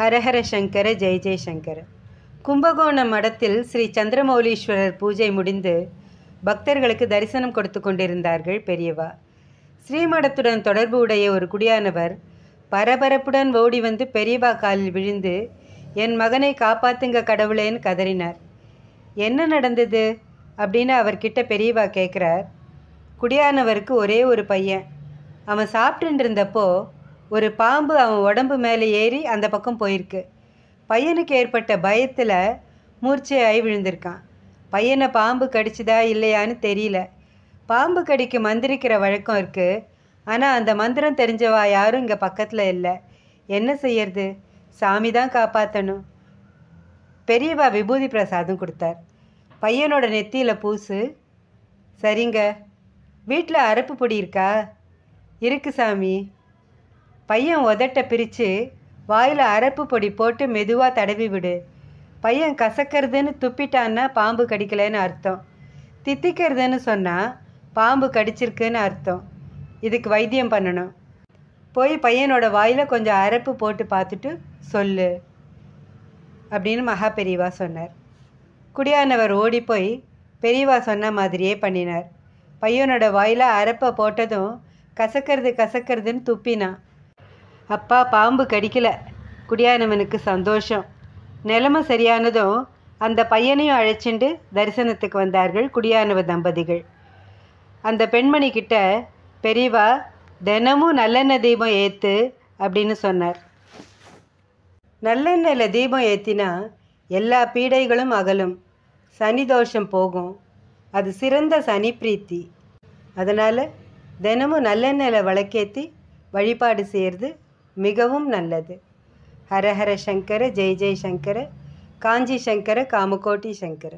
ஹரஹர சங்கர ஜெய ஜெயசங்கர் கும்பகோணம் மடத்தில் ஸ்ரீ சந்திரமௌலீஸ்வரர் பூஜை முடிந்து பக்தர்களுக்கு தரிசனம் கொடுத்து கொண்டிருந்தார்கள் பெரியவா ஸ்ரீமடத்துடன் தொடர்பு உடைய ஒரு குடியானவர் பரபரப்புடன் ஓடி வந்து பெரியவா காலில் விழுந்து என் மகனை காப்பாத்துங்க கடவுளேன்னு கதறினார் என்ன நடந்தது அப்படின்னு அவர்கிட்ட பெரியவா கேட்குறார் குடியானவருக்கு ஒரே ஒரு பையன் அவன் சாப்பிட்டுருந்தப்போ ஒரு பாம்பு அவன் உடம்பு மேலே ஏறி அந்த பக்கம் போயிருக்கு பையனுக்கு ஏற்பட்ட பயத்தில் மூர்ச்சையாகி விழுந்திருக்கான் பையனை பாம்பு கடிச்சதா இல்லையான்னு தெரியல பாம்பு கடிக்கு மந்திரிக்கிற வழக்கம் இருக்குது ஆனால் அந்த மந்திரம் தெரிஞ்சவா யாரும் இங்கே பக்கத்தில் இல்லை என்ன செய்யறது சாமி தான் காப்பாற்றணும் பெரியவா விபூதி பிரசாதம் கொடுத்தார் பையனோட நெத்தியில் பூசு சரிங்க வீட்டில் அரப்பு பொடி இருக்கா இருக்கு சாமி பையன் உதட்ட பிரித்து வாயில் அரப்பு பொடி போட்டு மெதுவாக தடவி விடு பையன் கசக்கிறதுன்னு துப்பிட்டான்னா பாம்பு கடிக்கலைன்னு அர்த்தம் தித்திக்கிறதுன்னு சொன்னால் பாம்பு கடிச்சிருக்குன்னு அர்த்தம் இதுக்கு வைத்தியம் பண்ணணும் போய் பையனோட வாயில் கொஞ்சம் அரப்பு போட்டு பார்த்துட்டு சொல்லு அப்படின்னு மகா பெரியவா சொன்னார் குடியானவர் ஓடி போய் பெரியவா சொன்ன மாதிரியே பண்ணினார் பையனோட வாயில் அரப்பை போட்டதும் கசக்கிறது கசக்கிறதுன்னு துப்பினான் அப்பா பாம்பு கடிக்கல குடியானவனுக்கு சந்தோஷம் நிலமை சரியானதும் அந்த பையனையும் அழைச்சிண்டு தரிசனத்துக்கு வந்தார்கள் குடியானவ தம்பதிகள் அந்த பெண்மணி கிட்ட பெரியவா தினமும் நல்லெண்ணெய் தீபம் ஏற்று அப்படின்னு சொன்னார் நல்லெண்ணெயில் தீபம் ஏற்றினா எல்லா பீடைகளும் அகலும் சனி தோஷம் போகும் அது சிறந்த சனி பிரீத்தி அதனால் தினமும் நல்லெண்ணெயில் வழக்கேற்றி வழிபாடு செய்கிறது மிகவும் நல்லது ஹரஹர சங்கர ஜெய் ஜெய் சங்கர காஞ்சி சங்கர காமகோட்டி சங்கர